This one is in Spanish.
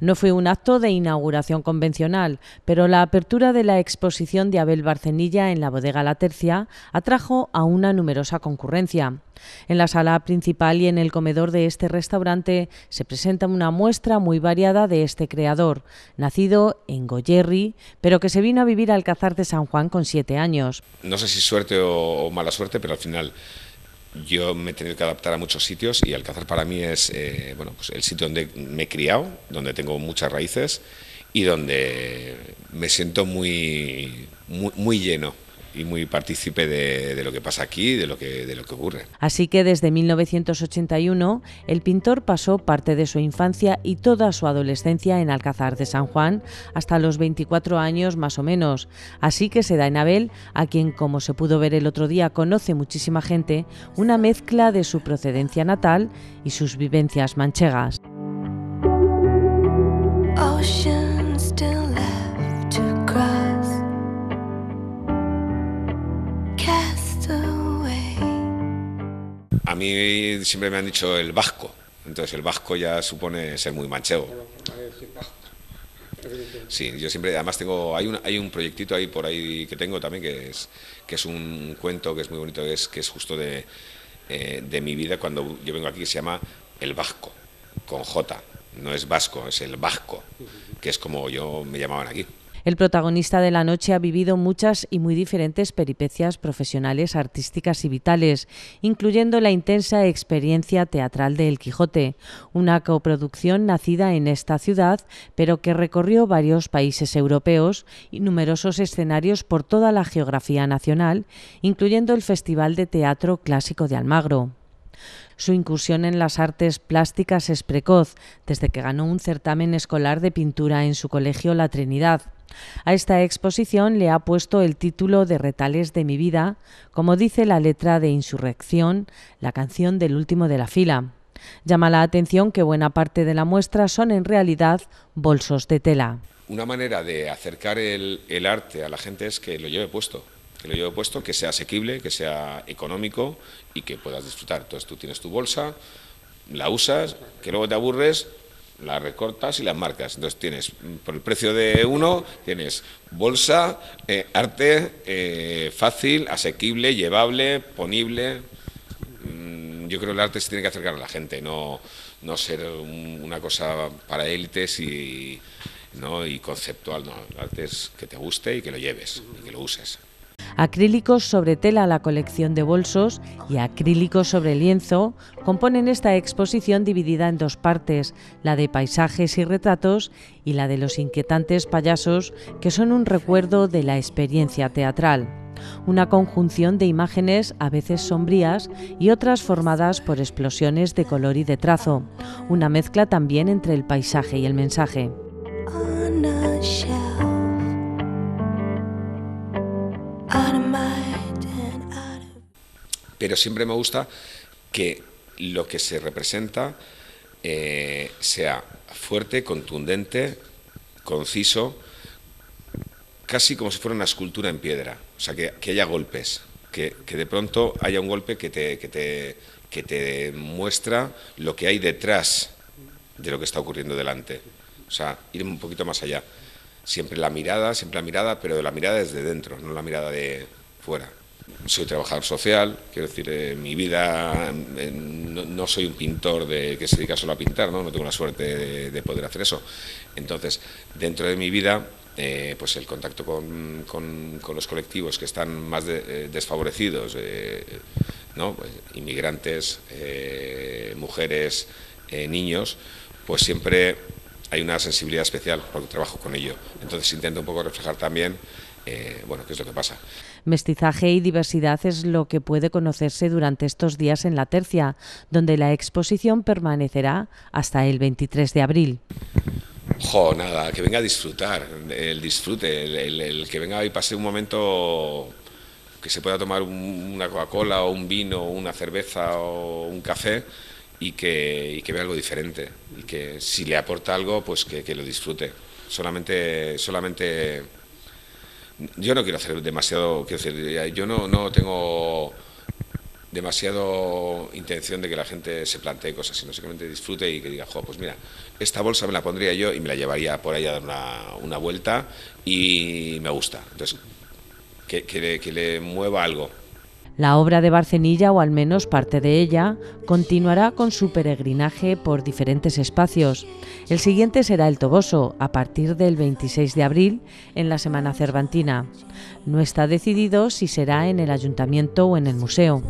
No fue un acto de inauguración convencional, pero la apertura de la exposición de Abel Barcenilla en la bodega La Tercia atrajo a una numerosa concurrencia. En la sala principal y en el comedor de este restaurante se presenta una muestra muy variada de este creador, nacido en Goyerri, pero que se vino a vivir al Cazar de San Juan con siete años. No sé si suerte o mala suerte, pero al final yo me he tenido que adaptar a muchos sitios y Alcázar para mí es eh, bueno, pues el sitio donde me he criado, donde tengo muchas raíces y donde me siento muy, muy lleno y muy partícipe de, lo que pasa aquí, de lo que, de lo que ocurre. Así que desde 1981 el pintor pasó parte de su infancia y toda su adolescencia en Alcázar de San Juan, hasta los 24 años más o menos. Así que se da en Abel, a quien como se pudo ver el otro día conoce muchísima gente, una mezcla de su procedencia natal y sus vivencias manchegas. mí siempre me han dicho el vasco, entonces el vasco ya supone ser muy manchego. Sí, yo siempre, además tengo, hay un, hay un proyectito ahí por ahí que tengo también, que es, que es un cuento que es muy bonito, que es, que es justo de, eh, de mi vida cuando yo vengo aquí, que se llama El Vasco, con J, no es vasco, es el vasco, que es como yo me llamaban aquí. El protagonista de la noche ha vivido muchas y muy diferentes peripecias profesionales, artísticas y vitales, incluyendo la intensa experiencia teatral de El Quijote, una coproducción nacida en esta ciudad, pero que recorrió varios países europeos y numerosos escenarios por toda la geografía nacional, incluyendo el Festival de Teatro Clásico de Almagro. Su incursión en las artes plásticas es precoz, desde que ganó un certamen escolar de pintura en su colegio La Trinidad. A esta exposición le ha puesto el título de Retales de mi vida, como dice la letra de Insurrección, la canción del último de la fila. Llama la atención que buena parte de la muestra son en realidad bolsos de tela. Una manera de acercar el, arte a la gente es que lo lleve puesto que lo llevo puesto, que sea asequible, que sea económico y que puedas disfrutar. Entonces tú tienes tu bolsa, la usas, que luego te aburres, la recortas y la marcas. Entonces tienes, mm, por el precio de uno, tienes bolsa, eh, arte, eh, fácil, asequible, llevable, ponible. Mm, yo creo que el arte se tiene que acercar a la gente, no, no ser una cosa para élites y, ¿no? y conceptual. No, el arte es que te guste y que lo lleves y que lo uses. Acrílicos sobre tela la colección de bolsos y acrílicos sobre lienzo componen esta exposición dividida en dos partes, la de paisajes y retratos y la de los inquietantes payasos que son un recuerdo de la experiencia teatral una conjunción de imágenes a veces sombrías y otras formadas por explosiones de color y de trazo, una mezcla también entre el paisaje y el mensaje. Pero siempre me gusta que lo que se representa eh, sea fuerte, contundente, conciso, casi como si fuera una escultura en piedra. O sea, que, haya golpes, que, de pronto haya un golpe que te, que te muestra lo que hay detrás de lo que está ocurriendo delante. O sea, ir un poquito más allá. Siempre la mirada, siempre la mirada, pero la mirada desde dentro, no la mirada de fuera soy trabajador social, quiero decir, eh, mi vida, eh, no, soy un pintor de, que se dedica solo a pintar, no, tengo la suerte de, poder hacer eso. Entonces, dentro de mi vida, eh, pues el contacto con, los colectivos que están más desfavorecidos, ¿no? Pues inmigrantes, mujeres, niños, pues siempre hay una sensibilidad especial porque trabajo con ello. Entonces intento un poco reflejar también eh, bueno, ¿qué es lo que pasa? Mestizaje y diversidad es lo que puede conocerse durante estos días en la Tercia, donde la exposición permanecerá hasta el 23 de abril. Jo, nada, que venga a disfrutar, el disfrute, el, que venga y pase un momento que se pueda tomar una Coca-Cola o un vino o una cerveza o un café y que, vea algo diferente y que si le aporta algo, pues que, lo disfrute. Solamente, solamente yo no quiero hacer demasiado, quiero decir, yo no, no tengo demasiado intención de que la gente se plantee cosas, sino simplemente disfrute y que diga, pues mira, esta bolsa me la pondría yo y me la llevaría por ahí a dar una, vuelta y me gusta. Entonces, que, que le mueva algo. La obra de Barcenilla, o al menos parte de ella, continuará con su peregrinaje por diferentes espacios. El siguiente será el Toboso, a partir del 26 de abril, en la Semana Cervantina. No está decidido si será en el ayuntamiento o en el museo.